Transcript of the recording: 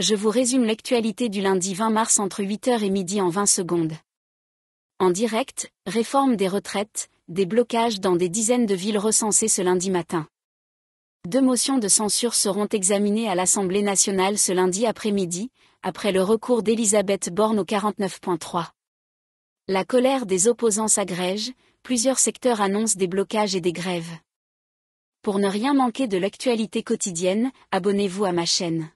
je vous résume l'actualité du lundi 20 mars entre 8h et midi en 20 secondes. En direct, réforme des retraites, des blocages dans des dizaines de villes recensées ce lundi matin. Deux motions de censure seront examinées à l'Assemblée nationale ce lundi après-midi, après le recours d'Elisabeth Borne au 49.3. La colère des opposants s'agrège, plusieurs secteurs annoncent des blocages et des grèves. Pour ne rien manquer de l'actualité quotidienne, abonnez-vous à ma chaîne.